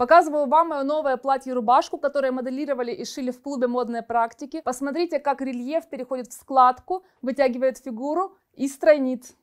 Показываю вам мое новое платье-рубашку, которое моделировали и шили в клубе модной практики. Посмотрите, как рельеф переходит в складку, вытягивает фигуру и стройнит.